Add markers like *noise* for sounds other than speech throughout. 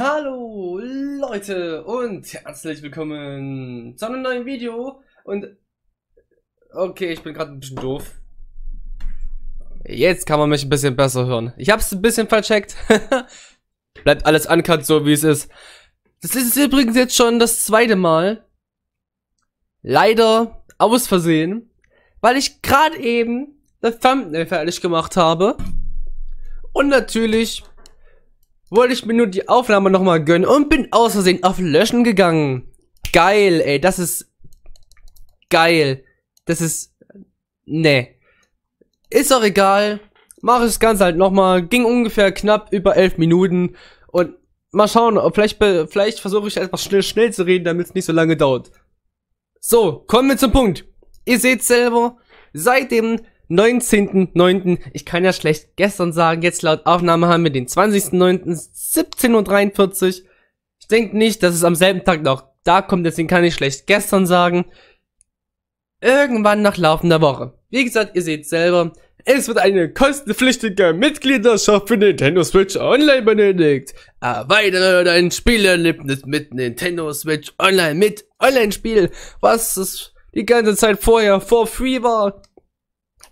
Hallo Leute und herzlich willkommen zu einem neuen Video und okay, ich bin gerade ein bisschen doof. Jetzt kann man mich ein bisschen besser hören. Ich hab's ein bisschen vercheckt. *laughs* Bleibt alles uncut, so wie es ist. Das ist übrigens jetzt schon das zweite Mal. Leider aus Versehen, weil ich gerade eben das Thumbnail fertig gemacht habe. Und natürlich wollte ich mir nur die Aufnahme nochmal gönnen und bin aus Versehen auf Löschen gegangen. Geil, ey, das ist geil. Das ist, nee. Ist auch egal. Mache ich das Ganze halt nochmal. Ging ungefähr knapp über elf Minuten. Und mal schauen, vielleicht, vielleicht versuche ich etwas schnell, schnell zu reden, damit es nicht so lange dauert. So, kommen wir zum Punkt. Ihr seht selber, seitdem 19.9. Ich kann ja schlecht gestern sagen, jetzt laut Aufnahme haben wir den 20.9. 17.43 Uhr. Ich denke nicht, dass es am selben Tag noch da kommt, deswegen kann ich schlecht gestern sagen. Irgendwann nach laufender Woche. Wie gesagt, ihr seht selber, es wird eine kostenpflichtige Mitgliedschaft für Nintendo Switch Online benötigt. Erweitere äh, dein Spielerlebnis mit Nintendo Switch Online mit Online-Spiel, was es die ganze Zeit vorher for free war.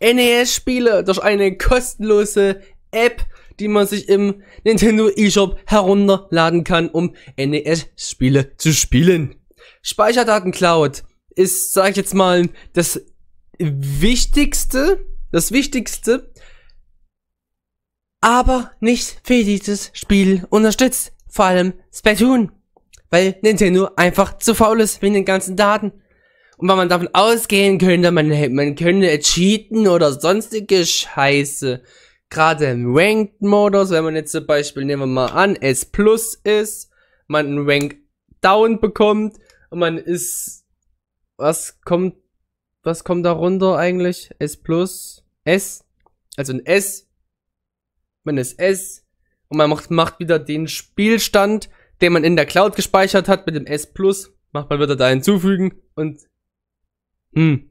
NES-Spiele durch eine kostenlose App, die man sich im Nintendo eShop herunterladen kann, um NES-Spiele zu spielen. Speicherdatencloud ist, sag ich jetzt mal, das Wichtigste, das Wichtigste, aber nicht für dieses Spiel unterstützt. Vor allem Splatoon. Weil Nintendo einfach zu faul ist wegen den ganzen Daten. Und wenn man davon ausgehen könnte, man, man könnte cheaten oder sonstige Scheiße. Gerade im Ranked-Modus, wenn man jetzt zum Beispiel, nehmen wir mal an, S Plus ist, man einen Rank Down bekommt und man ist. Was kommt. Was kommt da runter eigentlich? S Plus? S? Also ein S. Man ist S. Und man macht, macht wieder den Spielstand, den man in der Cloud gespeichert hat mit dem S Plus. Macht man wieder da hinzufügen und hm.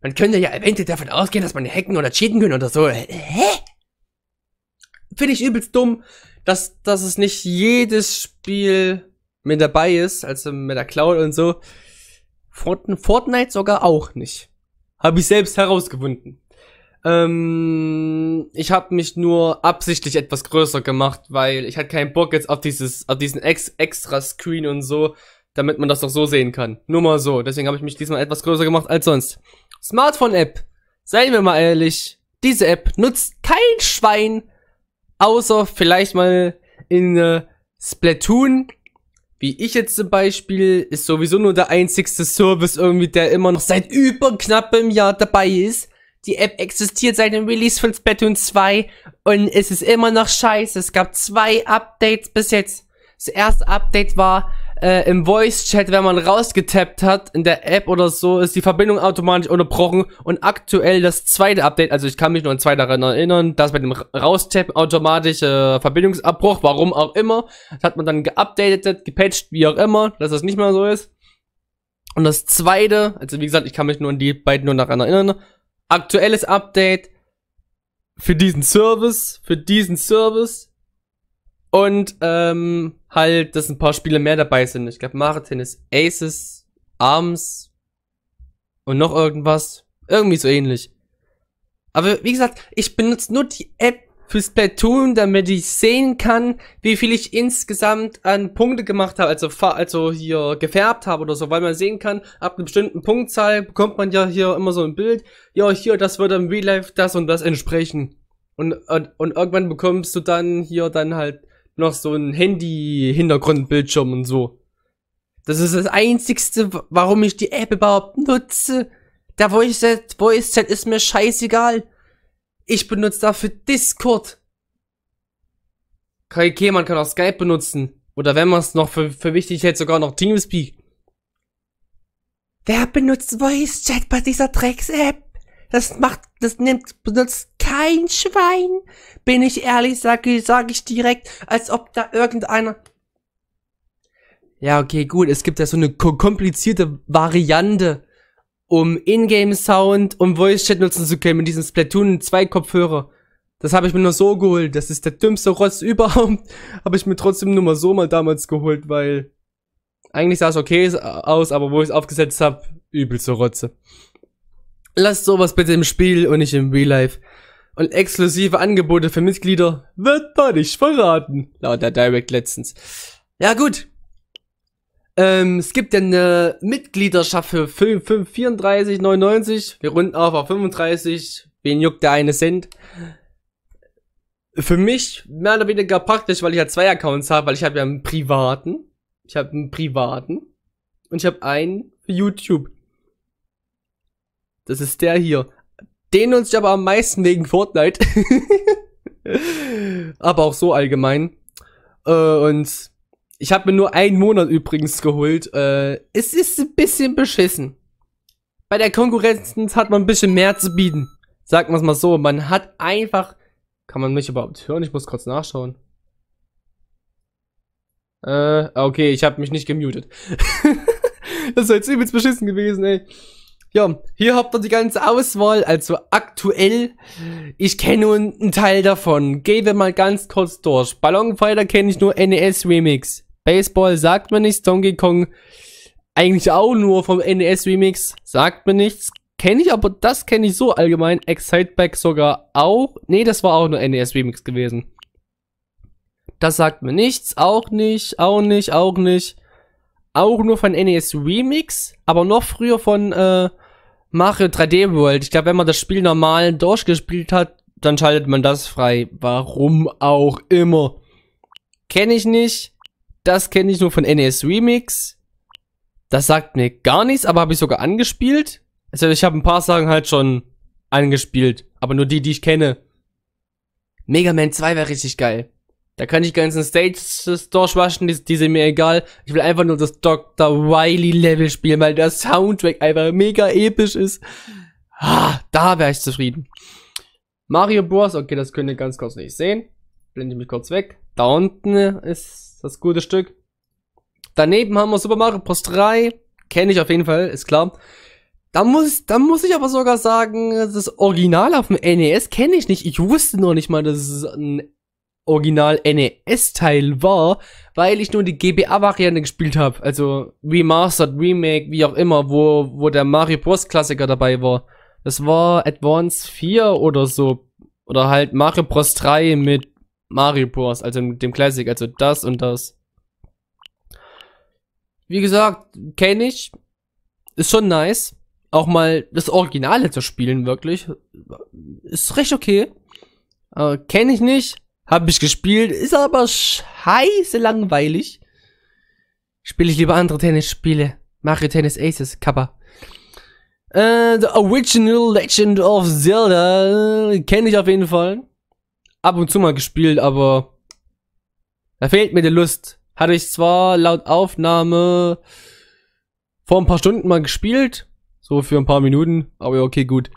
Man könnte ja eventuell davon ausgehen, dass man hacken oder cheaten können oder so. Hä? Finde ich übelst dumm, dass, dass es nicht jedes Spiel mit dabei ist, also mit der Cloud und so. Fortnite sogar auch nicht. Habe ich selbst herausgefunden. Ähm, ich habe mich nur absichtlich etwas größer gemacht, weil ich hatte keinen Bock jetzt auf dieses, auf diesen ex extra Screen und so damit man das doch so sehen kann. Nur mal so. Deswegen habe ich mich diesmal etwas größer gemacht als sonst. Smartphone-App. Seien wir mal ehrlich. Diese App nutzt kein Schwein. Außer vielleicht mal in äh, Splatoon. Wie ich jetzt zum Beispiel, ist sowieso nur der einzigste Service irgendwie, der immer noch seit über knappem Jahr dabei ist. Die App existiert seit dem Release von Splatoon 2 und es ist immer noch scheiße. Es gab zwei Updates bis jetzt. Das erste Update war, äh, im Voice-Chat, wenn man rausgetappt hat, in der App oder so, ist die Verbindung automatisch unterbrochen. Und aktuell das zweite Update, also ich kann mich nur an zwei daran erinnern, dass bei dem Raustappen automatische äh, Verbindungsabbruch, warum auch immer, das hat man dann geupdatet, gepatcht, wie auch immer, dass das nicht mehr so ist. Und das zweite, also wie gesagt, ich kann mich nur an die beiden nur daran erinnern, aktuelles Update für diesen Service, für diesen Service und ähm, halt, dass ein paar Spiele mehr dabei sind. Ich glaube, Mare Tennis Aces, Arms und noch irgendwas. Irgendwie so ähnlich. Aber wie gesagt, ich benutze nur die App für Splatoon, damit ich sehen kann, wie viel ich insgesamt an Punkte gemacht habe, also, also hier gefärbt habe oder so, weil man sehen kann, ab einer bestimmten Punktzahl bekommt man ja hier immer so ein Bild, ja, hier, das wird im Real Life das und das entsprechen. Und, und, und irgendwann bekommst du dann hier dann halt noch so ein Handy-Hintergrundbildschirm und so. Das ist das Einzigste, warum ich die App überhaupt nutze. Der Voice Chat, Voice Chat ist mir scheißegal. Ich benutze dafür Discord. Okay, man kann auch Skype benutzen. Oder wenn man es noch für, für wichtig hält, sogar noch Teamspeak. Wer benutzt Voice Chat bei dieser Drecks-App? Das macht, das nimmt, benutzt kein Schwein. Bin ich ehrlich, sage sag ich direkt, als ob da irgendeiner... Ja, okay, gut, es gibt ja so eine komplizierte Variante, um Ingame-Sound und Voice-Chat nutzen zu können mit diesem Splatoon 2 Kopfhörer. Das habe ich mir nur so geholt. Das ist der dümmste Rotz *laughs* überhaupt. habe ich mir trotzdem nur mal so mal damals geholt, weil eigentlich sah es okay aus, aber wo ich es aufgesetzt habe, übelste Rotze. Lasst sowas bitte im Spiel und nicht im Real Life und exklusive Angebote für Mitglieder wird man nicht verraten, laut der Direct letztens. Ja gut. Ähm, es gibt ja eine Mitgliedschaft für 34,99. Wir runden auf auf 35. Wen juckt der eine Cent? Für mich mehr oder weniger praktisch, weil ich ja zwei Accounts habe, weil ich habe ja einen privaten. Ich habe einen privaten. Und ich habe einen für YouTube. Das ist der hier dehnen uns aber am meisten wegen Fortnite. *laughs* aber auch so allgemein. Äh, und ich habe mir nur einen Monat übrigens geholt. Äh, es ist ein bisschen beschissen. Bei der Konkurrenz hat man ein bisschen mehr zu bieten. Sagt man es mal so. Man hat einfach. Kann man mich überhaupt hören? Ich muss kurz nachschauen. Äh, okay, ich habe mich nicht gemutet. *laughs* das ist jetzt übelst beschissen gewesen, ey. Ja, hier habt ihr die ganze Auswahl, also aktuell. Ich kenne nur einen Teil davon. Gehen wir mal ganz kurz durch. Ballonfighter kenne ich nur NES Remix. Baseball sagt mir nichts. Donkey Kong eigentlich auch nur vom NES Remix. Sagt mir nichts. Kenne ich, aber das kenne ich so allgemein. Exciteback sogar auch. Nee, das war auch nur NES Remix gewesen. Das sagt mir nichts. Auch nicht, auch nicht, auch nicht. Auch nur von NES Remix, aber noch früher von äh, Mario 3D World. Ich glaube, wenn man das Spiel normal durchgespielt hat, dann schaltet man das frei. Warum auch immer. Kenne ich nicht. Das kenne ich nur von NES Remix. Das sagt mir gar nichts, aber habe ich sogar angespielt. Also ich habe ein paar Sachen halt schon angespielt, aber nur die, die ich kenne. Mega Man 2 wäre richtig geil. Da kann ich ganzen Stages durchwaschen, die, die sind mir egal. Ich will einfach nur das Dr. Wily Level spielen, weil der Soundtrack einfach mega episch ist. Ah, da wäre ich zufrieden. Mario Bros. Okay, das könnt ihr ganz kurz nicht sehen. Blende mich kurz weg. Da unten ist das gute Stück. Daneben haben wir Super Mario Bros. 3. Kenne ich auf jeden Fall, ist klar. Da muss, da muss ich aber sogar sagen, das Original auf dem NES kenne ich nicht. Ich wusste noch nicht mal, dass es ein Original NES-Teil war, weil ich nur die GBA-Variante gespielt habe. Also Remastered, Remake, wie auch immer, wo, wo der Mario Bros-Klassiker dabei war. Das war Advance 4 oder so. Oder halt Mario Bros 3 mit Mario Bros, also mit dem Classic, also das und das. Wie gesagt, kenne ich. Ist schon nice. Auch mal das Originale zu spielen, wirklich. Ist recht okay. Äh, kenne ich nicht. Hab ich gespielt, ist aber scheiße langweilig. Spiele ich lieber andere Tennisspiele. Mario Tennis Aces, Kappa. Äh, The Original Legend of Zelda kenne ich auf jeden Fall. Ab und zu mal gespielt, aber da fehlt mir die Lust. Hatte ich zwar laut Aufnahme vor ein paar Stunden mal gespielt, so für ein paar Minuten, aber ja, okay, gut.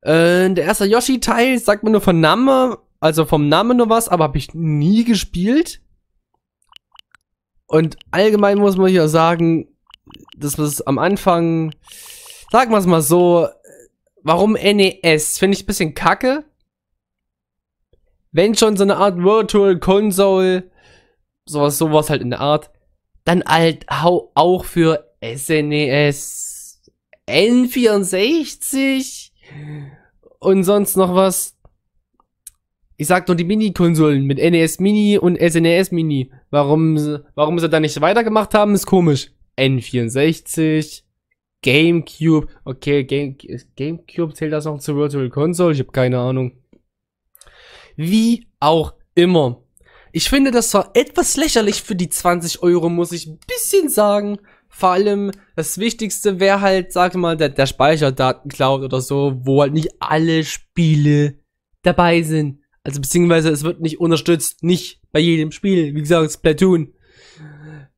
Äh, der erste Yoshi-Teil sagt mir nur von Name, also vom Namen nur was, aber habe ich nie gespielt. Und allgemein muss man hier sagen, das ist am Anfang, sagen wir es mal so, warum NES? Finde ich ein bisschen kacke. Wenn schon so eine Art Virtual Console, sowas, sowas halt in der Art, dann halt hau auch für SNES, N64 e und sonst noch was. Ich sag nur die Mini-Konsolen mit NES Mini und SNES e Mini. Warum, warum sie da nicht weitergemacht haben, ist komisch. N64, GameCube. Okay, Game, GameCube zählt das noch zur Virtual Console? Ich habe keine Ahnung. Wie auch immer. Ich finde das zwar etwas lächerlich für die 20 Euro, muss ich ein bisschen sagen. Vor allem, das Wichtigste wäre halt, sag mal, der, der Speicherdatencloud oder so, wo halt nicht alle Spiele dabei sind. Also beziehungsweise es wird nicht unterstützt, nicht bei jedem Spiel, wie gesagt, Splatoon.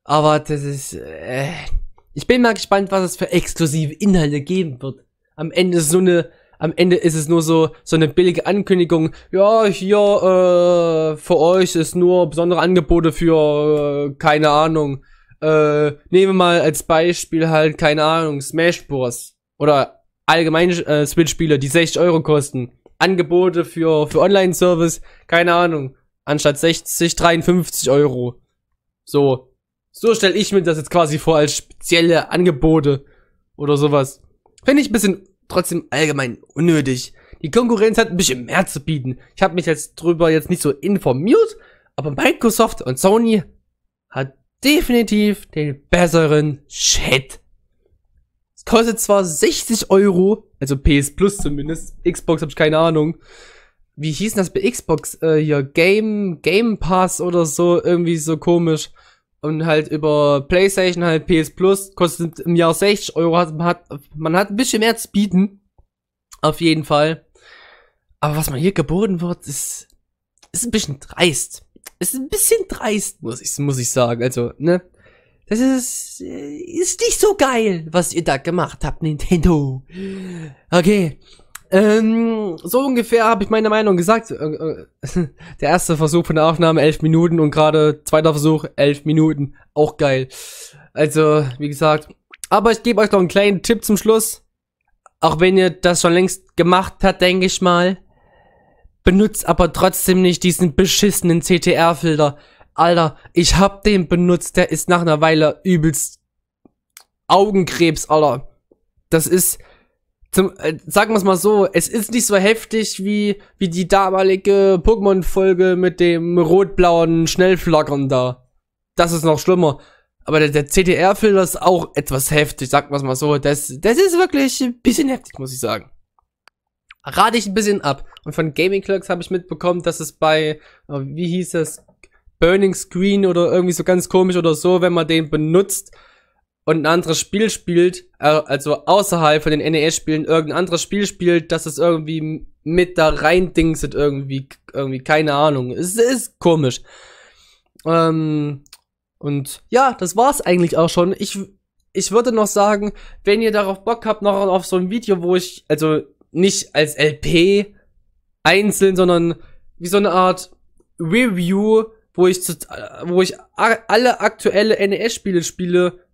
Aber das ist. Äh, ich bin mal gespannt, was es für exklusive Inhalte geben wird. Am Ende ist so eine. Am Ende ist es nur so so eine billige Ankündigung. Ja, hier äh, für euch ist nur besondere Angebote für äh, keine Ahnung. Äh, nehmen wir mal als Beispiel halt keine Ahnung Smash Bros. oder allgemeine äh, Switch-Spiele, die 60 Euro kosten. Angebote für, für Online-Service, keine Ahnung, anstatt 60, 53 Euro. So. So stelle ich mir das jetzt quasi vor als spezielle Angebote oder sowas. Finde ich ein bisschen trotzdem allgemein unnötig. Die Konkurrenz hat ein bisschen mehr zu bieten. Ich habe mich jetzt drüber jetzt nicht so informiert, aber Microsoft und Sony hat definitiv den besseren Shit kostet zwar 60 Euro, also PS Plus zumindest, Xbox habe ich keine Ahnung. Wie hieß das bei Xbox? Äh, hier, Game, Game Pass oder so, irgendwie so komisch. Und halt über PlayStation halt PS Plus, kostet im Jahr 60 Euro, hat, hat, man hat ein bisschen mehr zu bieten. Auf jeden Fall. Aber was man hier geboten wird, ist, ist ein bisschen dreist. Ist ein bisschen dreist, muss ich, muss ich sagen. Also, ne? Das ist, äh, ist nicht so geil, was ihr da gemacht habt, Nintendo. Okay. Ähm, so ungefähr habe ich meine Meinung gesagt. Äh, äh, *laughs* der erste Versuch von der Aufnahme, elf Minuten und gerade zweiter Versuch, elf Minuten. Auch geil. Also, wie gesagt. Aber ich gebe euch noch einen kleinen Tipp zum Schluss. Auch wenn ihr das schon längst gemacht habt, denke ich mal. Benutzt aber trotzdem nicht diesen beschissenen CTR-Filter. Alter, ich hab den benutzt, der ist nach einer Weile übelst Augenkrebs, Alter. Das ist, zum, äh, sagen wir's mal so, es ist nicht so heftig wie, wie die damalige Pokémon-Folge mit dem rot-blauen Schnellflackern da. Das ist noch schlimmer. Aber der, der CDR-Filter ist auch etwas heftig, sagen wir's mal so. Das, das ist wirklich ein bisschen heftig, muss ich sagen. Rate ich ein bisschen ab. Und von Gaming Clerks habe ich mitbekommen, dass es bei, äh, wie hieß es, Burning Screen oder irgendwie so ganz komisch oder so, wenn man den benutzt und ein anderes Spiel spielt, äh, also außerhalb von den NES-Spielen irgendein anderes Spiel spielt, dass es irgendwie mit da rein dingset irgendwie, irgendwie, keine Ahnung. Es ist komisch. Ähm, und ja, das war's eigentlich auch schon. Ich, ich würde noch sagen, wenn ihr darauf Bock habt, noch auf so ein Video, wo ich, also nicht als LP einzeln, sondern wie so eine Art Review wo ich, zu, wo ich alle aktuelle NES-Spiele spiele,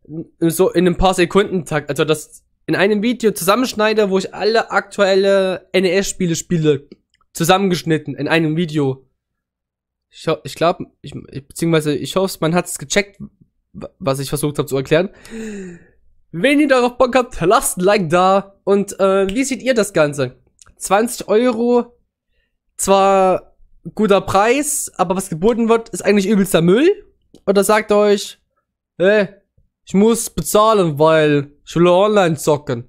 so in ein paar Sekunden takt, also das in einem Video zusammenschneide, wo ich alle aktuelle NES-Spiele spiele, zusammengeschnitten in einem Video. Ich, ich glaube, ich, beziehungsweise ich hoffe, man hat es gecheckt, was ich versucht habe zu erklären. Wenn ihr darauf Bock habt, lasst ein Like da. Und äh, wie seht ihr das Ganze? 20 Euro, zwar guter Preis, aber was geboten wird, ist eigentlich übelster Müll. Oder sagt euch, hey, ich muss bezahlen, weil ich will online zocken.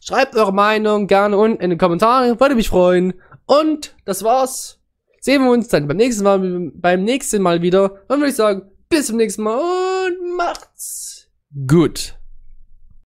Schreibt eure Meinung gerne unten in den Kommentaren, würde mich freuen. Und das war's. Sehen wir uns dann beim nächsten Mal, beim nächsten Mal wieder. Dann würde ich sagen, bis zum nächsten Mal und macht's gut.